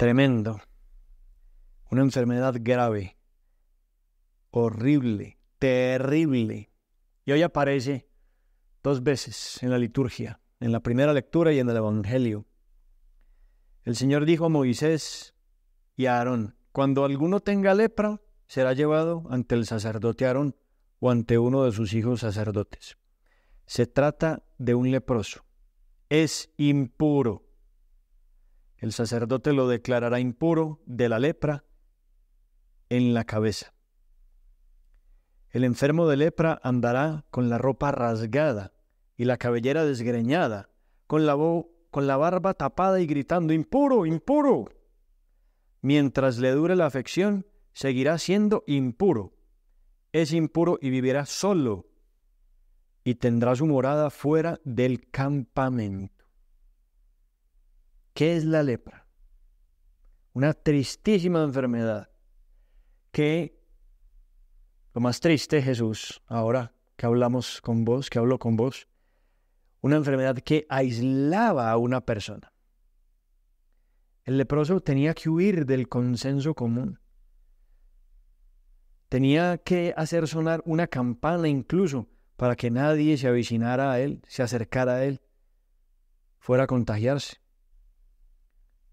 Tremendo. Una enfermedad grave, horrible, terrible. Y hoy aparece dos veces en la liturgia, en la primera lectura y en el Evangelio. El Señor dijo a Moisés y a Aarón, cuando alguno tenga lepra, será llevado ante el sacerdote Aarón o ante uno de sus hijos sacerdotes. Se trata de un leproso. Es impuro el sacerdote lo declarará impuro de la lepra en la cabeza. El enfermo de lepra andará con la ropa rasgada y la cabellera desgreñada, con la, con la barba tapada y gritando, impuro, impuro. Mientras le dure la afección, seguirá siendo impuro. Es impuro y vivirá solo y tendrá su morada fuera del campamento. ¿Qué es la lepra? Una tristísima enfermedad que, lo más triste, Jesús, ahora que hablamos con vos, que hablo con vos, una enfermedad que aislaba a una persona. El leproso tenía que huir del consenso común. Tenía que hacer sonar una campana incluso para que nadie se avicinara a él, se acercara a él, fuera a contagiarse.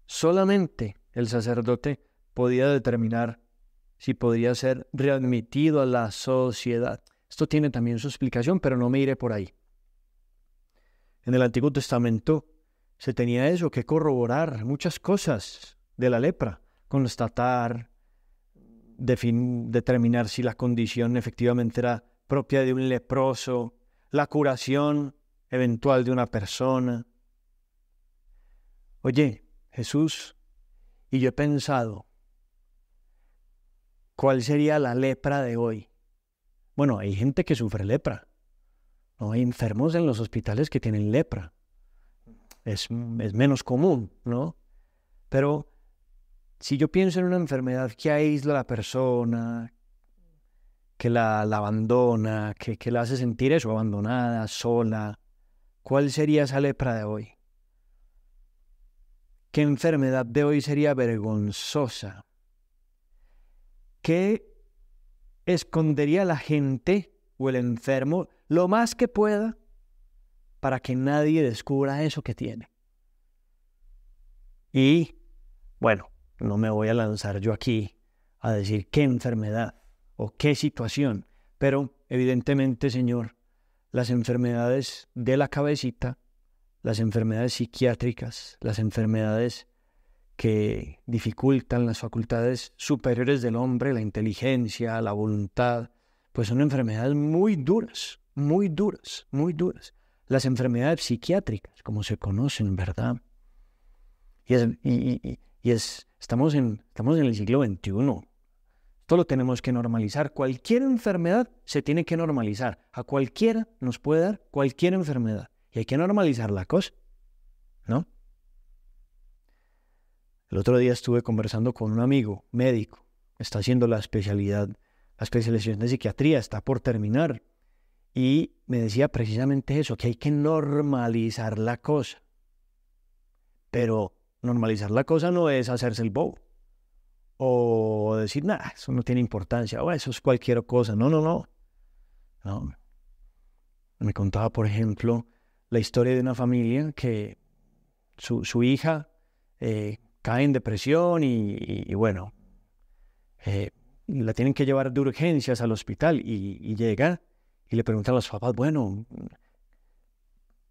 Solamente el sacerdote podía determinar si podría ser readmitido a la sociedad. Esto tiene también su explicación, pero no me iré por ahí. En el Antiguo Testamento se tenía eso, que corroborar muchas cosas de la lepra, constatar, determinar si la condición efectivamente era propia de un leproso, la curación eventual de una persona. Oye, Jesús, y yo he pensado, ¿cuál sería la lepra de hoy? Bueno, hay gente que sufre lepra. No hay enfermos en los hospitales que tienen lepra. Es, menos común, ¿no? Pero si yo pienso en una enfermedad que aísla a la persona, que la, abandona, que, que, la hace sentir eso, abandonada, sola, ¿cuál sería esa lepra de hoy? qué enfermedad de hoy sería vergonzosa. ¿Qué escondería la gente o el enfermo lo más que pueda para que nadie descubra eso que tiene? Y bueno, no me voy a lanzar yo aquí a decir qué enfermedad o qué situación, pero evidentemente, Señor, las enfermedades de la cabecita las enfermedades psiquiátricas, las enfermedades que dificultan las facultades superiores del hombre, la inteligencia, la voluntad, pues son enfermedades muy duras, muy duras, muy duras. Las enfermedades psiquiátricas, como se conocen, ¿verdad? Y es, estamos, en, estamos en el siglo XXI. Esto lo tenemos que normalizar. Cualquier enfermedad se tiene que normalizar. A cualquiera nos puede dar cualquier enfermedad hay que normalizar la cosa, ¿no? El otro día estuve conversando con un amigo médico, está haciendo la especialidad, la especialización de psiquiatría, está por terminar. Y me decía precisamente eso, que hay que normalizar la cosa. Pero normalizar la cosa no es hacerse el bobo. O decir, nada, eso no tiene importancia, o eso es cualquier cosa. no, no. No. Me contaba, por ejemplo, la historia de una familia que su, hija eh, cae en depresión y, bueno, eh, la tienen que llevar de urgencias al hospital y, llega y le preguntan a los papás, bueno,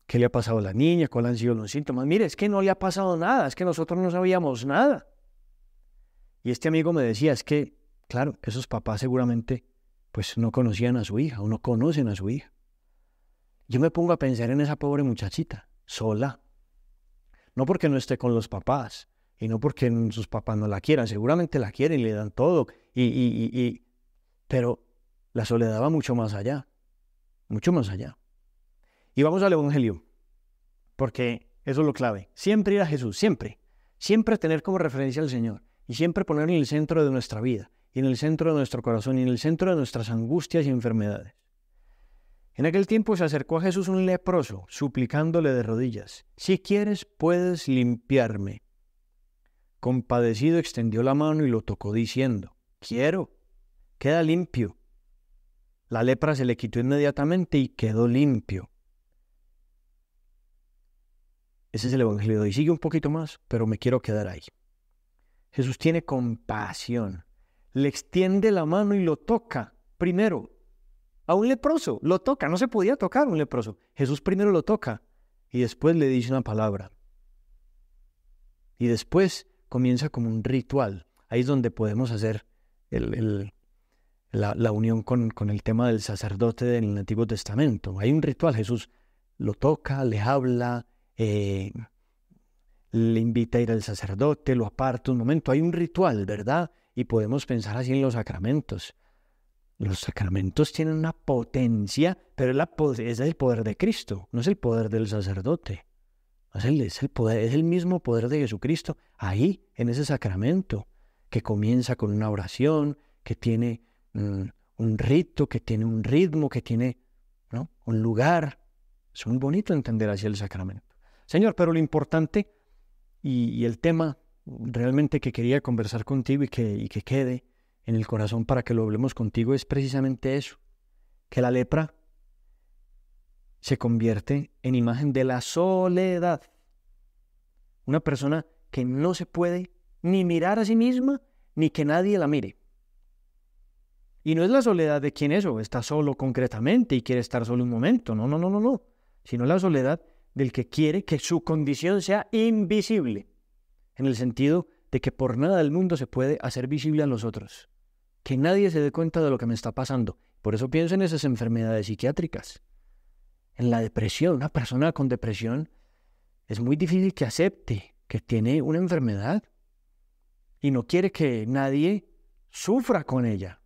¿qué le ha pasado a la niña? ¿Cuáles han sido los síntomas? Mire, es que no le ha pasado nada, es que nosotros no sabíamos nada. Y este amigo me decía, es que, claro, esos papás seguramente pues no conocían a su hija o no conocen a su hija. Yo me pongo a pensar en esa pobre muchachita, sola. No porque no esté con los papás y no porque sus papás no la quieran, seguramente la quieren y le dan todo. Y, y, y, Pero la soledad va mucho más allá, mucho más allá. Y vamos al Evangelio, porque eso es lo clave. Siempre ir a Jesús, siempre. Siempre tener como referencia al Señor y siempre poner en el centro de nuestra vida y en el centro de nuestro corazón y en el centro de nuestras angustias y enfermedades. En aquel tiempo se acercó a Jesús un leproso, suplicándole de rodillas, si quieres puedes limpiarme. Compadecido extendió la mano y lo tocó diciendo, quiero, queda limpio. La lepra se le quitó inmediatamente y quedó limpio. Ese es el Evangelio y sigue un poquito más, pero me quiero quedar ahí. Jesús tiene compasión, le extiende la mano y lo toca primero a un leproso, lo toca, no se podía tocar un leproso. Jesús primero lo toca y después le dice una palabra. Y después comienza como un ritual. Ahí es donde podemos hacer la, unión con, el tema del sacerdote del Antiguo Testamento. Hay un ritual, Jesús lo toca, le habla, eh, le invita a ir al sacerdote, lo aparta un momento. Hay un ritual, ¿verdad? Y podemos pensar así en los sacramentos. Los sacramentos tienen una potencia, pero la, es el poder de Cristo, no es el poder del sacerdote. Es el, es el, poder, es el mismo poder de Jesucristo ahí, en ese sacramento, que comienza con una oración, que tiene mm, un rito, que tiene un ritmo, que tiene ¿no? un lugar. Es muy bonito entender así el sacramento. Señor, pero lo importante y, y el tema realmente que quería conversar contigo y que, y que quede en el corazón para que lo hablemos contigo es precisamente eso, que la lepra se convierte en imagen de la soledad. Una persona que no se puede ni mirar a sí misma, ni que nadie la mire. Y no es la soledad de quien eso, está solo concretamente y quiere estar solo un momento, no, no, no, no, no, sino la soledad del que quiere que su condición sea invisible, en el sentido de que por nada del mundo se puede hacer visible a los otros que nadie se dé cuenta de lo que me está pasando. Por eso pienso en esas enfermedades psiquiátricas, en la depresión. Una persona con depresión es muy difícil que acepte que tiene una enfermedad y no quiere que nadie sufra con ella.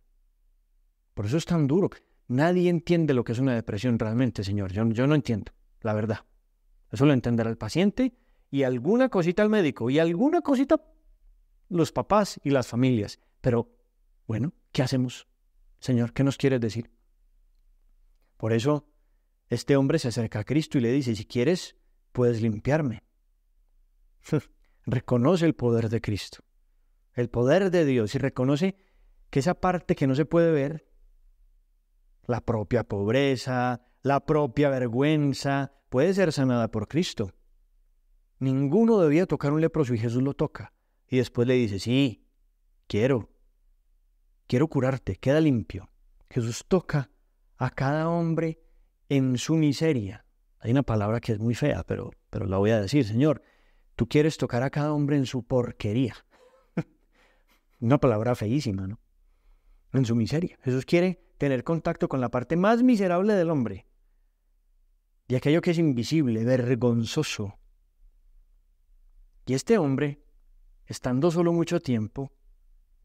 Por eso es tan duro. Nadie entiende lo que es una depresión realmente, señor. Yo, no entiendo, la verdad. Eso lo entenderá el paciente y alguna cosita al médico y alguna cosita los papás y las familias. Pero bueno, ¿qué hacemos? Señor, ¿qué nos quieres decir? Por eso este hombre se acerca a Cristo y le dice, si quieres, puedes limpiarme. reconoce el poder de Cristo, el poder de Dios y reconoce que esa parte que no se puede ver, la propia pobreza, la propia vergüenza, puede ser sanada por Cristo. Ninguno debía tocar un leproso y Jesús lo toca. Y después le dice, sí, quiero, quiero curarte, queda limpio. Jesús toca a cada hombre en su miseria. Hay una palabra que es muy fea, pero, pero la voy a decir, Señor, tú quieres tocar a cada hombre en su porquería. una palabra feísima, ¿no? En su miseria. Jesús quiere tener contacto con la parte más miserable del hombre. Y aquello que es invisible, vergonzoso. Y este hombre, estando solo mucho tiempo,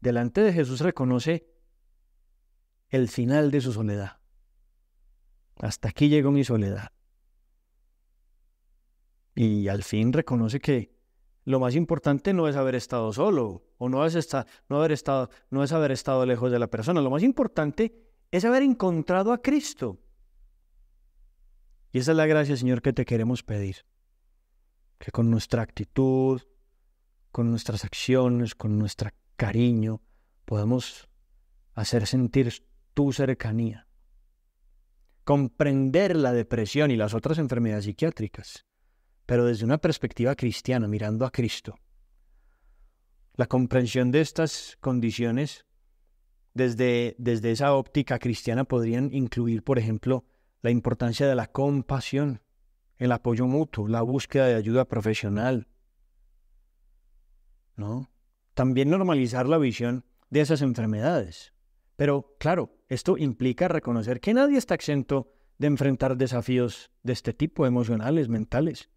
delante de Jesús reconoce el final de su soledad. Hasta aquí llegó mi soledad. Y al fin reconoce que lo más importante no es haber estado solo o no es, estar no haber estado, no es haber estado lejos de la persona. Lo más importante es haber encontrado a Cristo. Y esa es la gracia, Señor, que te queremos pedir. Que con nuestra actitud, con nuestras acciones, con nuestra cariño, podemos hacer sentir tu cercanía, comprender la depresión y las otras enfermedades psiquiátricas, pero desde una perspectiva cristiana, mirando a Cristo. La comprensión de estas condiciones desde, desde esa óptica cristiana podrían incluir, por ejemplo, la importancia de la compasión, el apoyo mutuo, la búsqueda de ayuda profesional, ¿no? también normalizar la visión de esas enfermedades. Pero claro, esto implica reconocer que nadie está exento de enfrentar desafíos de este tipo, emocionales, mentales.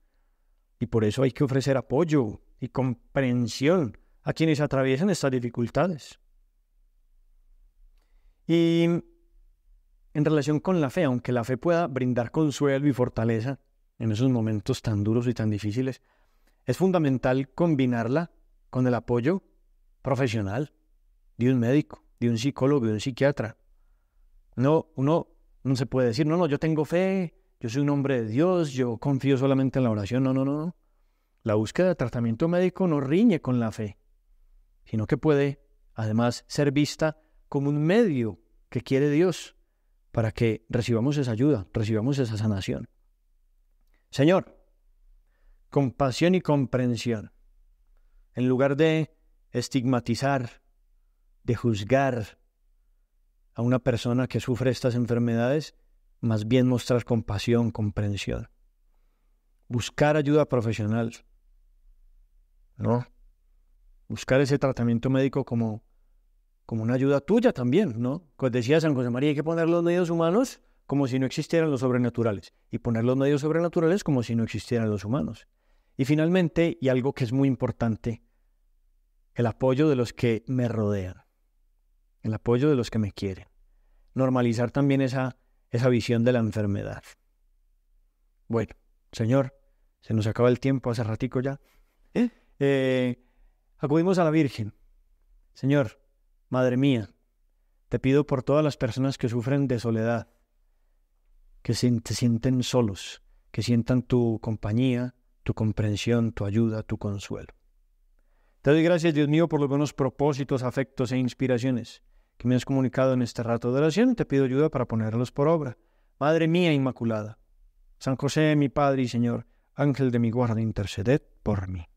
Y por eso hay que ofrecer apoyo y comprensión a quienes atraviesan estas dificultades. Y en relación con la fe, aunque la fe pueda brindar consuelo y fortaleza en esos momentos tan duros y tan difíciles, es fundamental combinarla con el apoyo profesional, de un médico, de un psicólogo, de un psiquiatra. No, uno no se puede decir, no, no, yo tengo fe, yo soy un hombre de Dios, yo confío solamente en la oración. No, no, no, no. La búsqueda de tratamiento médico no riñe con la fe, sino que puede, además, ser vista como un medio que quiere Dios para que recibamos esa ayuda, recibamos esa sanación. Señor, compasión y comprensión. En lugar de estigmatizar, de juzgar a una persona que sufre estas enfermedades, más bien mostrar compasión, comprensión. Buscar ayuda profesional, ¿no? Buscar ese tratamiento médico como, como una ayuda tuya también, ¿no? Como pues decía San José María, hay que poner los medios humanos como si no existieran los sobrenaturales y poner los medios sobrenaturales como si no existieran los humanos. Y finalmente, y algo que es muy importante, el apoyo de los que me rodean, el apoyo de los que me quieren. Normalizar también esa, esa visión de la enfermedad. Bueno, Señor, se nos acaba el tiempo hace ratico ya. ¿Eh? Eh, acudimos a la Virgen. Señor, Madre mía, te pido por todas las personas que sufren de soledad, que te se sienten solos, que sientan tu compañía, tu comprensión, tu ayuda, tu consuelo. Te doy gracias, Dios mío, por los buenos propósitos, afectos e inspiraciones que me has comunicado en este rato de oración. y Te pido ayuda para ponerlos por obra. Madre mía Inmaculada, San José, mi Padre y Señor, Ángel de mi guarda, interceded por mí.